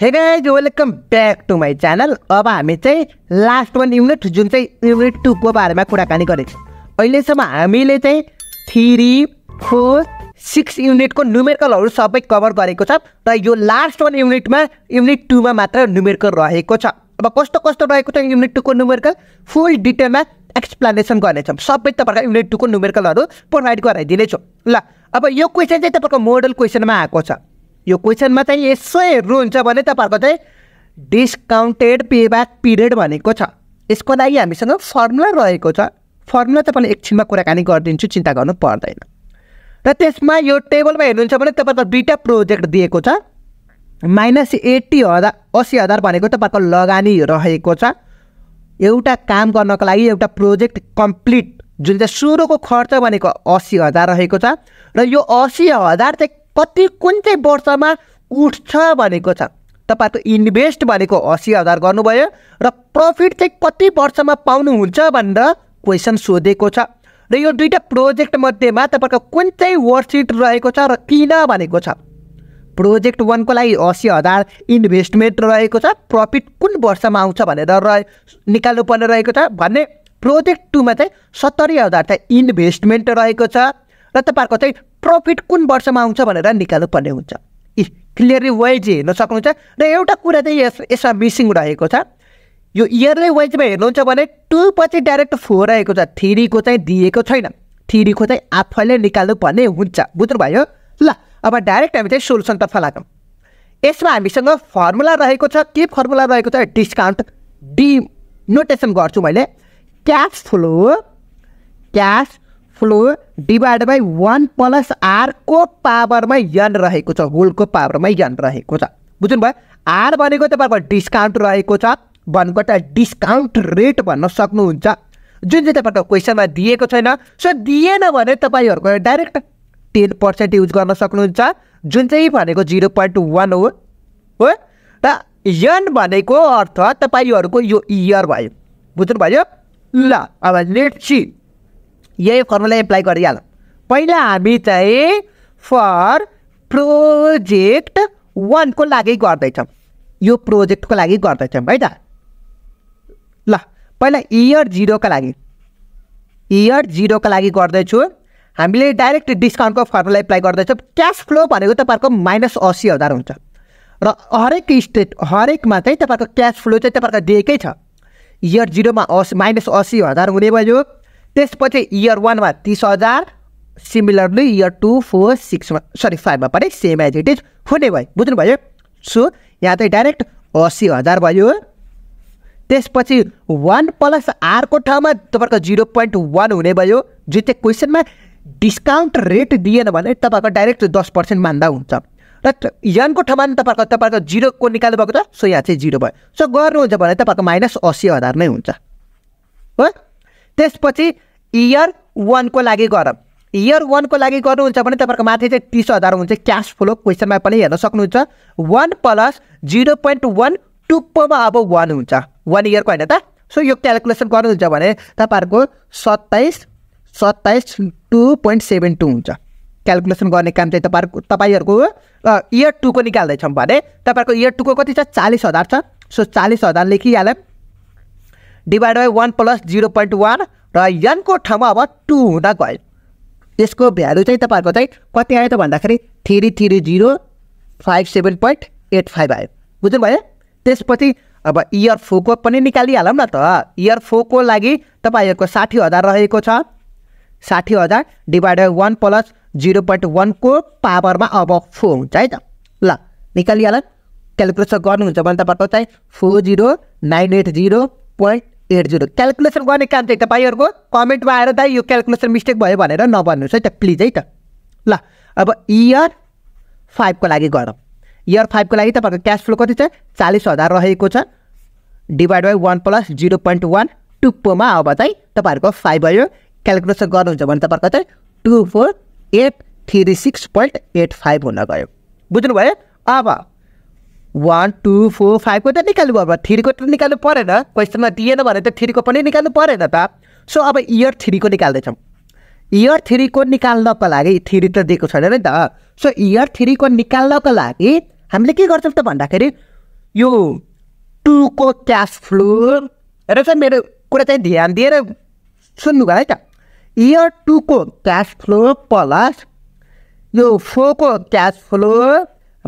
हे guys welcome back to my channel अब हामी चाहिँ लास्ट वान युनिट जुन चाहिँ युनिट टूको बारेमा कुराकानी गरेको थियौँ अहिलेसम्म हामीले चाहिँ थ्री फोर सिक्स युनिटको न्युमेरिकलहरू सबै कभर गरेको छ र यो लास्ट वान युनिटमा युनिट टूमा मात्र न्युमेरिकल रहेको छ अब कस्तो कस्तो रहेको छ युनिट टूको न्युमेरिकल फुल डिटेलमा एक्सप्लेनेसन गर्नेछौँ सबै तपाईँको युनिट टूको न्युमेरिकलहरू प्रोभाइड गराइदिनेछौँ ल अब यो क्वेसन चाहिँ तपाईँको मोडल क्वेसनमा आएको छ यो क्वेसनमा चाहिँ यसो हेर्नुहुन्छ भने तपाईँहरूको चाहिँ डिस्काउन्टेड पेब्याक पिरियड भनेको छ यसको लागि हामीसँग फर्मुला रहेको छ फर्मुला तपाईँले एकछिनमा कुराकानी गरिदिन्छु चिन्ता गर्नु पर्दैन र त्यसमा यो टेबलमा हेर्नुहुन्छ भने तपाईँको दुईवटा प्रोजेक्ट दिएको छ माइनस एट्टी हजार असी हजार भनेको तपाईँको लगानी रहेको छ एउटा काम गर्नको लागि एउटा प्रोजेक्ट कम्प्लिट जुन चाहिँ सुरुको खर्च भनेको असी हजार रहेको छ र यो असी हजार चाहिँ कति कुन चाहिँ वर्षमा उठ्छ भनेको छ तपाईँको इन्भेस्ट भनेको असी हजार गर्नुभयो र प्रफिट चाहिँ कति वर्षमा पाउनुहुन्छ भनेर क्वेसन सोधेको छ र यो दुईवटा मध्येमा तपाईँको कुन चाहिँ वर्कसिट रहेको छ र किन भनेको छ प्रोजेक्ट वानको लागि असी हजार इन्भेस्टमेन्ट रहेको छ प्रफिट कुन वर्षमा आउँछ भनेर रहे निकाल्नुपर्ने रहेको छ भन्ने प्रोजेक्ट टूमा चाहिँ सत्तरी हजार चाहिँ इन्भेस्टमेन्ट रहेको छ र तपाईँहरूको चाहिँ प्रफिट कुन वर्षमा आउँछ भनेर निकाल्नुपर्ने हुन्छ क्लियरली वेज हेर्न सक्नुहुन्छ र एउटा कुरा चाहिँ यस यसमा मिसिङ रहेको छ यो इयरली वेजमा हेर्नुहुन्छ भने टु पछि डाइरेक्ट फोर रहेको छ थ्रीको चाहिँ दिएको छैन थ्रीको चाहिँ आफैले निकाल्नुपर्ने हुन्छ बुझ्नुभयो ल अब डाइरेक्ट हामी चाहिँ सोल्युसनतर्फ लागौँ यसमा हामीसँग फर्मुला रहेको छ के फर्मुला रहेको छ डिस्काउन्ट डि नोटेसन गर्छु मैले cash flow cash flow divide by one plus आरको पावरमा यन रहेको छ होलको पावरमा यन रहेको छ बुझ्नु भयो आर भनेको तपाईँको डिस्काउन्ट रहेको छ भनेको त डिस्काउन्ट रेट भन्न सक्नुहुन्छ जुन चाहिँ तपाईँको क्वेसनमा दिएको छैन सो दिएन भने तपाईँहरूको डाइरेक्ट टेन पर्सेन्ट युज गर्न सक्नुहुन्छ जुन चाहिँ भनेको जिरो पोइन्ट वान हो हो र यन भनेको अर्थ तपाईँहरूको यो इयर भयो बुझ्नुभयो ल अब लेट सी यही फर्मुला एप्लाई गरिहालौँ पहिला हामी चाहिँ फर प्रोजेक्ट वानको लागि गर्दैछौँ यो प्रोजेक्टको लागि गर्दैछौँ है त ल पहिला इयर जिरोको लागि इयर जिरोको लागि गर्दैछु हामीले डाइरेक्ट डिस्काउन्टको फर्मुला एप्लाई गर्दैछौँ क्यास फ्लो भनेको तपाईँहरूको माइनस असी हजार हुन्छ र हरेक स्टेट हरेकमा चाहिँ तपाईँहरूको क्यास फ्लो चाहिँ तपाईँहरूको दिएकै छ इयर जिरोमा अस माइनस असी हजार हुने भयो त्यसपछि इयर वानमा तिस हजार सिमिलरली इयर टू फोर सिक्समा सरी फाइभमा पनि सेम एज इट इज हुने भयो बुझ्नुभयो सो यहाँ चाहिँ डाइरेक्ट असी हजार भयो त्यसपछि वान प्लस आरको ठाउँमा तपाईँको जिरो पोइन्ट वान हुने भयो जुन चाहिँ क्वेसनमा डिस्काउन्ट रेट दिएन भने तपाईँको डाइरेक्ट दस पर्सेन्ट मान्दा हुन्छ र यनको ठाउँमा तपाईँको तपाईँको जिरोको निकाल्नु भएको छ सो यहाँ चाहिँ जिरो भयो सो गर्नुहुन्छ भने तपाईँको माइनस असी हजार नै हुन्छ हो त्यसपछि इयर वानको लागि गर इयर वानको लागि गर्नुहुन्छ भने तपाईँको माथि चाहिँ तिस हजार हुन्छ क्यास फ्लो क्वेसनमा पनि हेर्न सक्नुहुन्छ one plus zero point one टुप्पोमा अब वान हुन्छ वान इयरको होइन त सो यो क्यालकुलेसन गर्नुहुन्छ भने तपाईँहरूको सत्ताइस सत्ताइस टु पोइन्ट सेभेन टू हुन्छ क्यालकुलेसन गर्ने काम चाहिँ तपाईँहरूको तपाईँहरूको इयर टूको निकाल्दैछौँ भने तपाईँहरूको इयर टूको कति छ चालिस हजार छ सो चालिस हजार लेखिहाल्यौँ divide by one plus zero point one र यनको ठाउँमा अब टू हुँदा गयो यसको भ्यालु चाहिँ तपाईँहरूको चाहिँ कति आयो त भन्दाखेरि three three zero five seven point eight five आयो बुझ्नुभयो त्यसपछि अब इयर फोरको पनि निकालिहालौँ न त इयर फोरको लागि तपाईँहरूको साठी हजार रहेको छ साठी हजार divide by one plus zero point वानको पावरमा अब फोर हुन्छ है त ल निकालिहाल क्यालकुलेसन गर्नुहुन्छ भने तपाईँहरूको चाहिँ four zero nine eight zero point eight zero calculation गर्ने काम चाहिँ तपाईँहरूको कमेन्टमा आएर दाइ यो क्यालकुलेसन मिस्टेक भयो भनेर नभन्नुहोस् है त प्लिज है त ल अब इयर फाइभको लागि गरौँ इयर फाइभको लागि तपाईँको क्यास फ्लो कति छ चालिस हजार रहेको छ divide by one plus zero point one टुप्पोमा अब चाहिँ तपाईँहरूको फाइभ भयो क्यालकुलेसन गर्नुहुन्छ भने तपाईँको चाहिँ two four eight three six point eight five हुन गयो बुझ्नुभयो अब वान टू फोर फाइभको त निकाल्नु भयो अब थ्रीको त निकाल्नु परेन क्वेसनमा दिएन भने त थ्रीको पनि निकाल्नु परेन त सो अब इयर थ्रीको निकाल्दैछौँ इयर थ्रीको निकाल्नको लागि थ्री त दिएको छैन नि त सो इयर थ्रीको निकाल्नको लागि हामीले के गर्छौँ त भन्दाखेरि यो टुको क्यास फ्लो र चाहिँ मेरो कुरा चाहिँ ध्यान दिएर सुन्नुभयो है त इयर टूको क्यास फ्लो प्लस यो फोरको क्यास फ्लो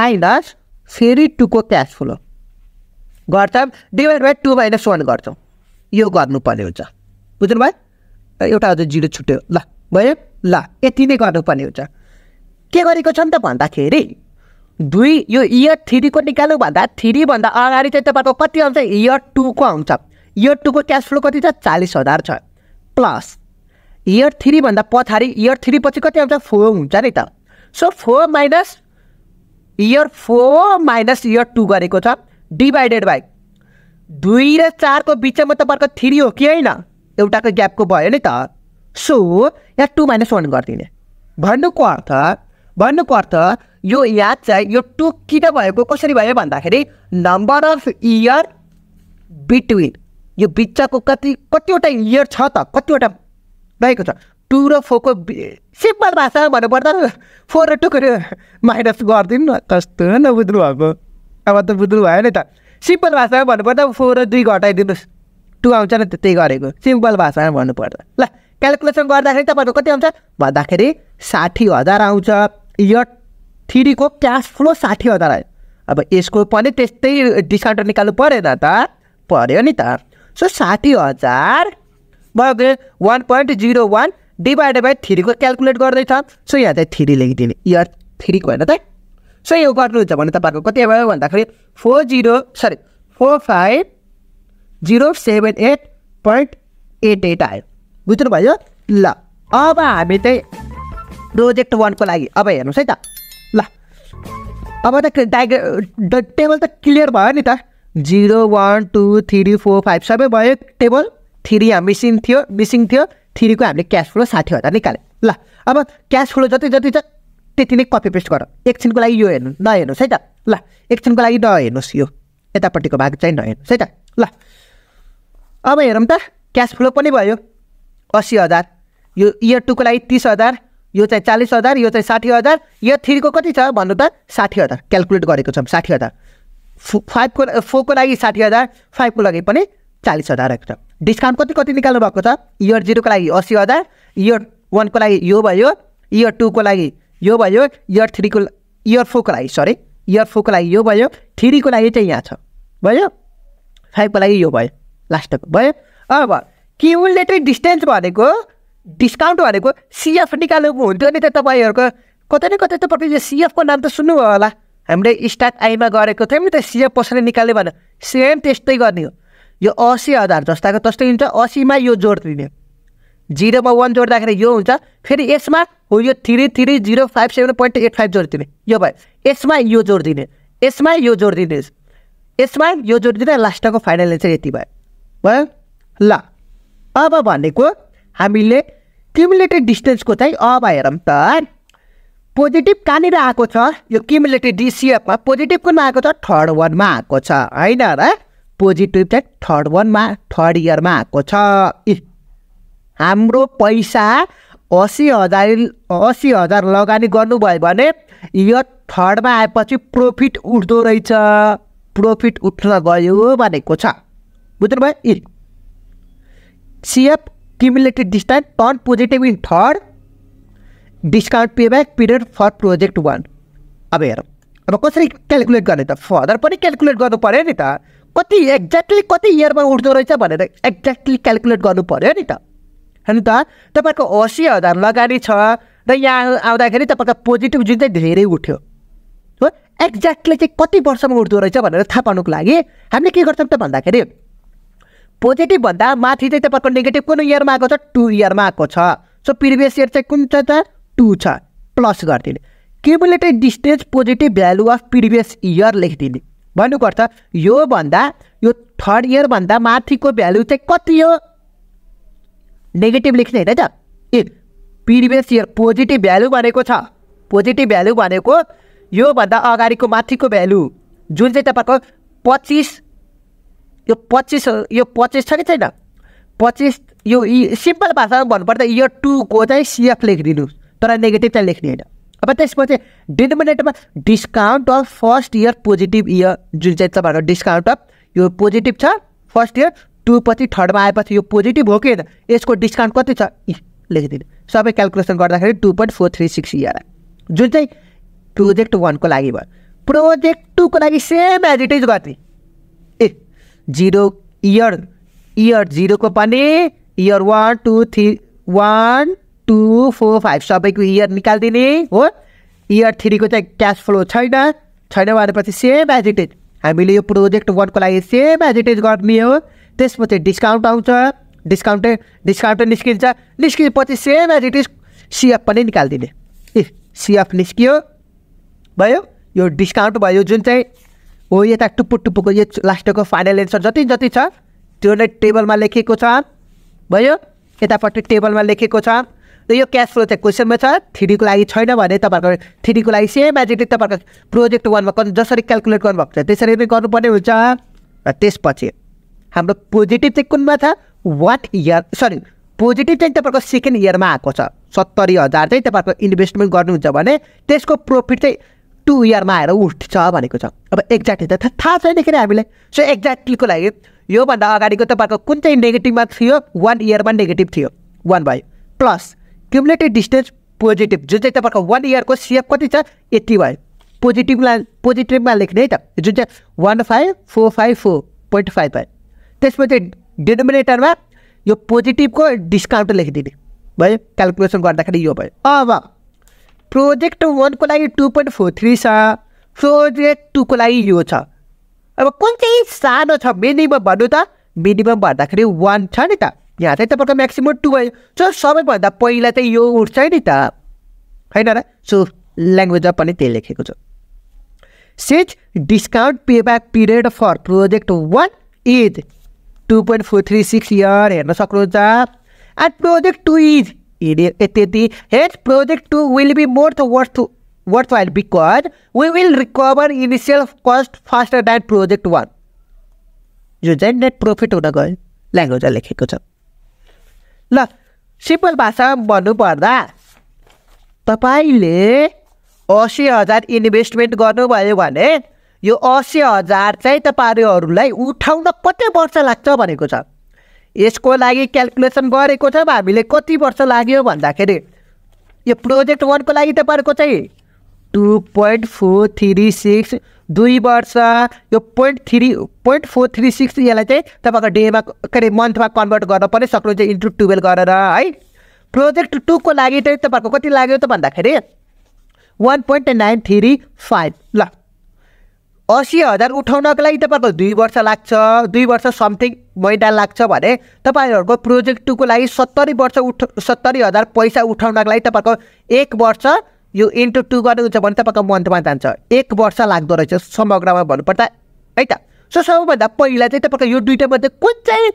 माइनस फेरि टुको क्यास फ्लो गर्दा divide by two minus one गर्छौँ यो गर्नुपर्ने हुन्छ बुझ्नु भयो एउटा अझ जिरो छुट्यो ल भयो ल यति नै गर्नुपर्ने हुन्छ के गरेको छ नि त भन्दाखेरि दुई यो इयर थ्रीको निकाल्नु भन्दा थ्रीभन्दा अगाडि चाहिँ तपाईँको कति आउँछ इयर टूको आउँछ इयर टूको क्यास फ्लो कति छ चालिस हजार छ प्लस इयर थ्रीभन्दा पछाडि इयर थ्री पछि कति आउँछ फोर हुन्छ नि त so four minus year four minus year two गरेको छ डिभाइडेड बाई दुई र चारको बिचमा तपाईँको थ्री हो कि होइन एउटाको ग्यापको भयो नि त सो यहाँ टू माइनस वान गरिदिने भन्नुको अर्थ भन्नुको अर्थ यो याद चाहिँ यो टु किन भएको कसरी भयो भन्दाखेरि नम्बर अफ इयर बिट्विन यो बिचको कति कतिवटा इयर छ त कतिवटा रहेको छ टु र फोरको सिम्पल भाषामा भन्नुपर्दा फोर र टूको माइनस गरिदिनु न कस्तो नबुझ्नु भएको अब त बुझ्नु भयो नि त सिम्पल भाषामा भन्नुपर्दा फोर र दुई घटाइदिनुहोस् टु आउँछ नि त त्यही गरेको सिम्पल भाषामा भन्नुपर्दा ल क्यालकुलेसन गर्दाखेरि तपाईँहरूको कति आउँछ भन्दाखेरि साठी हजार आउँछ यो थ्रीको क्यास फ्लो साठी हजार आयो अब यसको पनि त्यस्तै डिस्काउन्ट निकाल्नु परेन त पऱ्यो नि त सो साठी हजार भयो one point zero one divided by थ्रीको क्यालकुलेट गर्दैछ सो यहाँ चाहिँ थ्री लेखिदिने इयर थ्रीको होइन त सो यो गर्नुहुन्छ भने तपाईँको कति भयो भन्दाखेरि four zero sorry four five zero seven eight point eight eight आयो बुझ्नुभयो ल अब हामी चाहिँ प्रोजेक्ट वानको लागि अब हेर्नुहोस् है त ल अब त डाइग्र टेबल त क्लियर भयो नि त zero one two three four five सबै भयो टेबल थ्री यहाँ मिसिङ थियो मिसिङ थियो थ्रीको हामीले क्यास फ्लो साठी हजार निकाल्यौँ ल अब क्यास फ्लो जति जति छ त्यति नै कपी पेस्ट गर एकछिनको लागि यो हेर्नु नहेर्नुहोस् है त ल एकछिनको लागि नहेर्नुहोस् यो यतापट्टिको भाग चाहिँ नहेर्नुहोस् है त ल अब हेरौँ त क्यास फ्लो पनि भयो असी हजार यो इयर टूको लागि तिस हजार यो चाहिँ चालिस हजार यो चाहिँ साठी हजार इयर थ्रीको कति छ भन्नु त साठी हजार क्यालकुलेट गरेको छौँ साठी हजार फाइभको फोरको लागि साठी हजार फाइभको लागि पनि चालिस हजार रहेको छ डिस्काउन्ट कति कति निकाल्नु भएको छ इयर जिरोको लागि असी हजार इयर वानको लागि यो भयो इयर टूको लागि यो भयो इयर थ्रीको इयर फोरको लागि सरी इयर फोरको लागि यो भयो थ्रीको लागि चाहिँ यहाँ छ भयो फाइभको लागि यो भयो लास्टको भयो अब क्युमुलेटिभ डिस्टेन्स भनेको डिस्काउन्ट भनेको सिएफ निकाल्नु हुन्थ्यो नि त तपाईँहरूको कतै न कतै त यो सिएफको नाम त सुन्नुभयो होला हामीले स्टार्ट आइमा गरेको थियौँ नि त सिएफ पसले निकाल्यो भने सेम त्यस्तै गर्ने हो यो असी हजार जस्ताको तस्तै हुन्छ असीमा यो जोड दिने जिरोमा वान जोड्दाखेरि यो हुन्छ फेरि यसमा हो यो three three zero five seven point eight five जोड दिने यो भयो यसमा यो जोड दिने यसमा यो जोड दिने यसमा यो जोड दिने लास्टको फाइनल एन्सर यति भयो भयो ल अब भनेको हामीले क्युमुलेटेड डिस्टेन्सको चाहिँ अब हेरौँ त पोजिटिभ कहाँनिर आएको छ यो क्युमुलेटेड डिसिएफमा पोजिटिभ कुनमा आएको छ थर्ड वानमा आएको छ होइन र पोजिटिभ चाहिँ थर्ड वानमा थर्ड इयरमा आएको छ हाम्रो पैसा असी हजार असी हजार लगानी गर्नुभयो भने यो थर्डमा आएपछि प्रोफिट उठ्दो रहेछ प्रोफिट उठ्न गयो भनेको छ बुझ्नुभयो CF cumulated distance turn positive in third discount payback period for project one अब हेरौँ अब कसरी क्यालकुलेट गर्ने त फर्दर पनि क्यालकुलेट गर्नु पऱ्यो नि त कति एक्ज्याक्टली कति इयरमा उठ्दो रहेछ भनेर एक्ज्याक्टली क्यालकुलेट गर्नु पऱ्यो नि त होइन त तपाईँको असी हजार लगानी छ र यहाँ आउँदाखेरि तपाईँको पोजिटिभ जुन चाहिँ धेरै उठ्यो हो एक्ज्याक्टली चाहिँ कति वर्षमा उठ्दो रहेछ भनेर थाहा पाउनुको लागि हामीले के गर्छौँ त भन्दाखेरि पोजिटिभभन्दा माथि चाहिँ तपाईँको नेगेटिभ कुन इयरमा आएको छ टु इयरमा आएको छ सो प्रिभियस इयर चाहिँ कुन छ त टु छ प्लस गरिदिने cumulated distance positive value of previous year लेखिदिने भन्नुपर्छ योभन्दा यो थर्ड इयरभन्दा माथिको भ्यालु चाहिँ कति हो नेगेटिभ लेख्ने होइन त a previous year positive value भनेको छ पोजिटिभ भ्यालु भनेको योभन्दा अगाडिको माथिको भ्यालु जुन चाहिँ तपाईँको पच्चिस यो पच्चिस यो पच्चिस छ कि छैन पच्चिस यो सिम्पल भाषामा भन्नुपर्दा इयर टूको चाहिँ सिएफ लेखिदिनु तर नेगेटिभ चाहिँ लेख्ने होइन अब त्यसपछि डिनोमिनेटरमा discount of first year positive year जुन चाहिँ तपाईँहरूको डिस्काउन्ट अफ यो पोजिटिभ छ फर्स्ट इयर टु पछि थर्डमा आएपछि यो पोजिटिभ हो कि यसको डिस्काउन्ट कति छ लेखिदिनु सबै क्यालकुलेसन गर्दाखेरि two point four three six year जुन चाहिँ प्रोजेक्ट वानको लागि भयो प्रोजेक्ट टूको लागि सेम एज इट इज गर्ने ए जिरो इयर इयर जिरोको पनि year one two three one two four five सबैको इयर निकालिदिने हो इयर थ्रीको चाहिँ क्यास फ्लो छैन छैन भनेपछि सेम एजिटेज हामीले यो प्रोजेक्ट वानको लागि सेम एजिटेज गर्ने हो त्यसपछि डिस्काउन्ट आउँछ डिस्काउन्टै डिस्काउन्टै निस्किन्छ निस्किएपछि सेम एजिटेज सिएफ पनि निकालिदिने ए सिएफ निस्कियो भयो यो डिस्काउन्ट भयो जुन चाहिँ हो यता टुप्पु टुप्पुको यो लास्टको फाइनल एन्सर जति जति छ त्यो नै टेबलमा लेखेको छ भयो यतापट्टि टेबलमा लेखेको छ त यो क्यास फ्लो चाहिँ क्वेसनमा छ थ्रीडीको लागि छैन भने तपाईँहरूको थ्रीडीको लागि सेम एजिटली तपाईँहरूको प्रोजेक्ट वानमा कति जसरी क्यालकुलेट गर्नुभएको छ त्यसरी नै गर्नुपर्ने हुन्छ र त्यसपछि हाम्रो पोजिटिभ चाहिँ कुनमा छ वाट इयर सरी पोजिटिभ चाहिँ तपाईँको सेकेन्ड इयरमा आएको छ सत्तरी हजार चाहिँ तपाईँहरूको इन्भेस्टमेन्ट गर्नुहुन्छ भने त्यसको प्रोफिट चाहिँ टु इयरमा आएर उठ्छ भनेको छ अब एक्ज्याक्टली त थाहा छैन किन हामीलाई सो एक्ज्याक्टलीको लागि योभन्दा अगाडिको तपाईँहरूको कुन चाहिँ नेगेटिभमा थियो वान इयरमा नेगेटिभ थियो वान भयो प्लस क्युमुलेटिभ डिस्टेन्स पोजिटिभ जुन चाहिँ तपाईँको वान इयरको सिएफ कति छ यति भयो पोजिटिभमा पोजिटिभमा लेख्ने है त जुन चाहिँ one five four five four point five भयो त्यसपछि डिनोमिनेटरमा यो पोजिटिभको डिस्काउन्ट लेखिदिने भयो क्यालकुलेसन गर्दाखेरि यो भयो अब प्रोजेक्ट वानको लागि टु पोइन्ट फोर थ्री छ प्रोजेक्ट टूको लागि यो छ अब कुन चाहिँ सानो छ मिनिमम भन्नु त मिनिमम भन्दाखेरि वान छ नि त यहाँ चाहिँ तपाईँको म्याक्सिमम टु भयो सो सबैभन्दा पहिला चाहिँ यो उठ्छ नि त होइन र सो ल्याङ्ग्वेजमा पनि त्यही लेखेको छ such discount payback period for project one is two point four three six year हेर्न सक्नुहुन्छ एट प्रोजेक्ट टु इज यति हेट project two will be more the worth worthwhile because we will recover initial cost faster than project one यो चाहिँ net profit हुन गयो ल्याङ्ग्वेजमा लेखेको छ ल सिम्पल भाषामा भन्नुपर्दा तपाईँले असी हजार इन्भेस्टमेन्ट गर्नुभयो भने यो असी हजार चाहिँ तपाईँहरूलाई उठाउन कति वर्ष लाग्छ भनेको छ यसको लागि क्यालकुलेसन गरेको छ हामीले कति वर्ष लाग्यो भन्दाखेरि यो प्रोजेक्ट वानको लागि तपाईँहरूको चाहिँ two point four three six दुई वर्ष यो point three point four three six यसलाई चाहिँ तपाईँको डेमा के अरे मन्थमा कन्भर्ट गर्न पनि सक्नुहुन्छ इन्टु टुवेल्भ गरेर है प्रोजेक्ट टूको लागि चाहिँ तपाईँहरूको कति लाग्यो त भन्दाखेरि one point nine three five ल असी हजार उठाउनको लागि तपाईँहरूको दुई वर्ष लाग्छ दुई वर्ष समथिङ महिना लाग्छ भने तपाईँहरूको प्रोजेक्ट टूको लागि सत्तरी वर्ष उठ सत्तरी हजार पैसा उठाउनको लागि तपाईँको एक वर्ष यो इन्टु टू हुन्छ भने तपाईँको मन्थमा जान्छ एक वर्ष लाग्दो रहेछ समग्रमा भन्नुपर्दा है त सो सबैभन्दा पहिला चाहिँ तपाईँको यो दुइटामध्ये कुन चाहिँ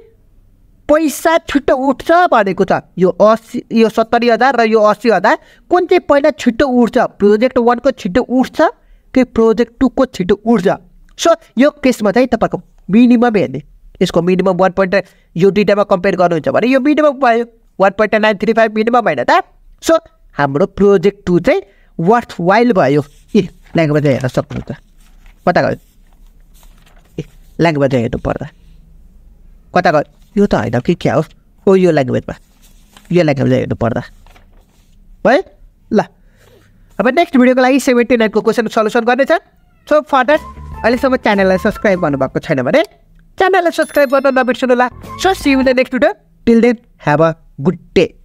पैसा छिट्टो उठ्छ भनेको छ यो असी यो सत्तरी हजार र यो असी हजार कुन चाहिँ पहिला छिट्टो उठ्छ प्रोजेक्ट वानको छिट्टो उठ्छ कि प्रोजेक्ट टूको छिट्टो उठ्छ सो यो केसमा चाहिँ तपाईँको मिनिमम हेर्ने यसको मिनिमम वान पोइन्ट यो दुइटामा कम्पेयर गर्नुहुन्छ भने यो मिनिमम भयो one point nine three five minimum होइन त सो हाम्रो प्रोजेक्ट टू चाहिँ वाट वाइल भयो ए ल्याङ्ग्वेज हेर्न सक्नुहुन्छ कता गयो ए ल्याङ्ग्वेज हेर्नु पर्दा कता गयो यो त होइन कि क्या हो ओ यो ल्याङ्ग्वेजमा यो ल्याङ्ग्वेज हेर्नु पर्दा है ल अब नेक्स्ट भिडियोको लागि सेभेन्टी नाइनको क्वेसन सल्युसन गर्नेछ सो फर्दर अहिलेसम्म च्यानललाई सब्सक्राइब गर्नुभएको छैन भने च्यानललाई सब्सक्राइब गर्न नबिर्सनु होला so see in the next video till then have a good day